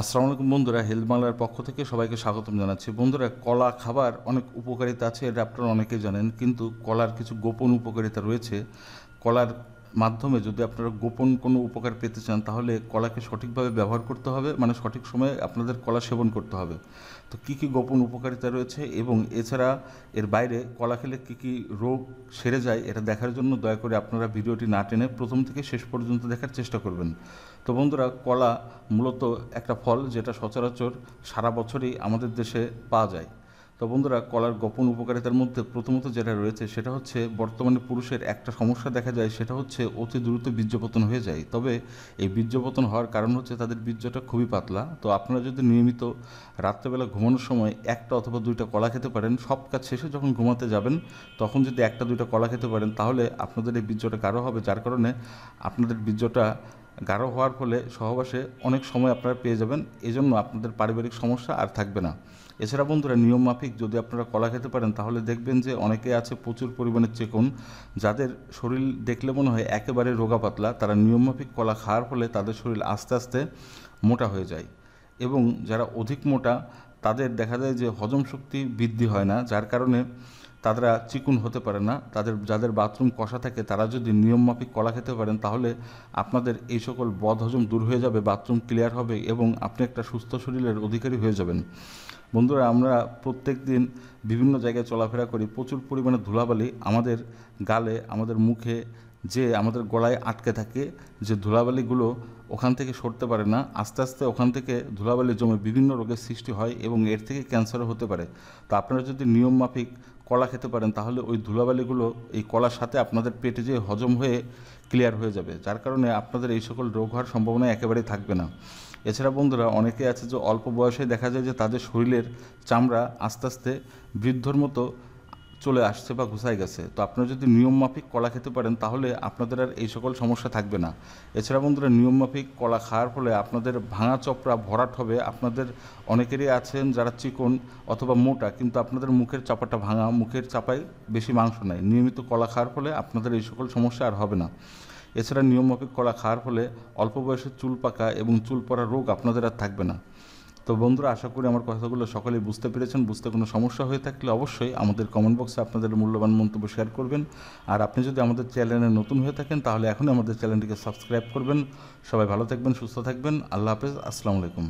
আসসালামু আলাইকুম বন্ধুরা হেলথ বাংলার পক্ষ থেকে সবাইকে স্বাগতম জানাচ্ছি বন্ধুরা কলা খাবার অনেক উপকারিতা আছে এটা আপনারা অনেকেই জানেন কিন্তু কলার কিছু গোপন উপকারিতা রয়েছে কলার মাধ্যমে যদি আপনারা গোপন কোনো উপকার পেতে চান তাহলে কলাকে সঠিকভাবে ব্যবহার করতে হবে মানে সঠিক সময়ে আপনাদের কলা সেবন করতে হবে তো কী কী গোপন উপকারিতা রয়েছে এবং এছাড়া এর বাইরে কলা খেলে কী কী রোগ সেরে যায় এটা দেখার জন্য দয়া করে আপনারা ভিডিওটি না টেনে প্রথম থেকে শেষ পর্যন্ত দেখার চেষ্টা করবেন তো বন্ধুরা কলা মূলত একটা ফল যেটা সচরাচর সারা বছরই আমাদের দেশে পাওয়া যায় তো বন্ধুরা কলার গোপন উপকারিতার মধ্যে প্রথমত যেটা রয়েছে সেটা হচ্ছে বর্তমানে পুরুষের একটা সমস্যা দেখা যায় সেটা হচ্ছে অতি দ্রুত বীর্যপতন হয়ে যায় তবে এই বীর্যপতন হওয়ার কারণ হচ্ছে তাদের বীর্যটা খুবই পাতলা তো আপনারা যদি নিয়মিত রাত্রেবেলা ঘুমানোর সময় একটা অথবা দুইটা কলা খেতে পারেন সব কাজ শেষে যখন ঘুমাতে যাবেন তখন যদি একটা দুইটা কলা খেতে পারেন তাহলে আপনাদের এই বীর্যটা কারো হবে যার কারণে আপনাদের বীর্যটা গাঢ় হওয়ার ফলে সহবাসে অনেক সময় আপনারা পেয়ে যাবেন এজন্য আপনাদের পারিবারিক সমস্যা আর থাকবে না এছাড়া বন্ধুরা নিয়ম মাফিক যদি আপনারা কলা খেতে পারেন তাহলে দেখবেন যে অনেকে আছে প্রচুর পরিমাণে চেকন যাদের শরীর দেখলে মনে হয় একেবারে রোগা পাতলা তারা নিয়ম মাফিক কলা খাওয়ার ফলে তাদের শরীর আস্তে আস্তে মোটা হয়ে যায় এবং যারা অধিক মোটা তাদের দেখা যায় যে হজম শক্তি বৃদ্ধি হয় না যার কারণে তারা চিকুন হতে পারে না তাদের যাদের বাথরুম কষা থাকে তারা যদি নিয়মমাফিক কলা খেতে পারেন তাহলে আপনাদের এই সকল বদহজম দূর হয়ে যাবে বাথরুম ক্লিয়ার হবে এবং আপনি একটা সুস্থ শরীরের অধিকারী হয়ে যাবেন বন্ধুরা আমরা প্রত্যেক দিন বিভিন্ন জায়গায় চলাফেরা করি প্রচুর পরিমাণে ধুলাবালি আমাদের গালে আমাদের মুখে যে আমাদের গলায় আটকে থাকে যে ধুলাবালিগুলো ওখান থেকে সরতে পারে না আস্তে আস্তে ওখান থেকে ধুলাবালি জমে বিভিন্ন রোগের সৃষ্টি হয় এবং এর থেকে ক্যান্সারও হতে পারে তো আপনারা যদি নিয়ম মাফিক কলা খেতে পারেন তাহলে ওই ধুলাবালিগুলো এই কলার সাথে আপনাদের পেটে যে হজম হয়ে ক্লিয়ার হয়ে যাবে যার কারণে আপনাদের এই সকল রোগ হওয়ার সম্ভাবনা একেবারেই থাকবে না এছাড়া বন্ধুরা অনেকে আছে যে অল্প বয়সে দেখা যায় যে তাদের শরীরের চামড়া আস্তে আস্তে বৃদ্ধর মতো চলে আসছে বা ঘুষাই গেছে তো আপনারা যদি নিয়ম মাফিক কলা খেতে পারেন তাহলে আপনাদের আর এই সকল সমস্যা থাকবে না এছাড়া বন্ধুরা নিয়ম মাফিক কলা খাওয়ার ফলে আপনাদের ভাঙা চপড়া ভরাট হবে আপনাদের অনেকেরই আছেন যারা চিকন অথবা মোটা কিন্তু আপনাদের মুখের চাপাটা ভাঙা মুখের চাপায় বেশি মাংস নেয় নিয়মিত কলা খাওয়ার ফলে আপনাদের এই সকল সমস্যা আর হবে না এছাড়া নিয়মমাফিক কলা খাওয়ার ফলে অল্প বয়সে চুল পাকা এবং চুল পড়া রোগ আপনাদের আর থাকবে না তো বন্ধুরা আশা করি আমার কথাগুলো সকলেই বুঝতে পেরেছেন বুঝতে কোনো সমস্যা হয়ে থাকলে অবশ্যই আমাদের কমেন্ট বক্সে আপনাদের মূল্যবান মন্তব্য শেয়ার করবেন আর আপনি যদি আমাদের চ্যানেলে নতুন হয়ে থাকেন তাহলে এখনই আমাদের চ্যানেলটিকে সাবস্ক্রাইব করবেন সবাই ভালো থাকবেন সুস্থ থাকবেন আল্লাহ হাফেজ আসসালামু আলাইকুম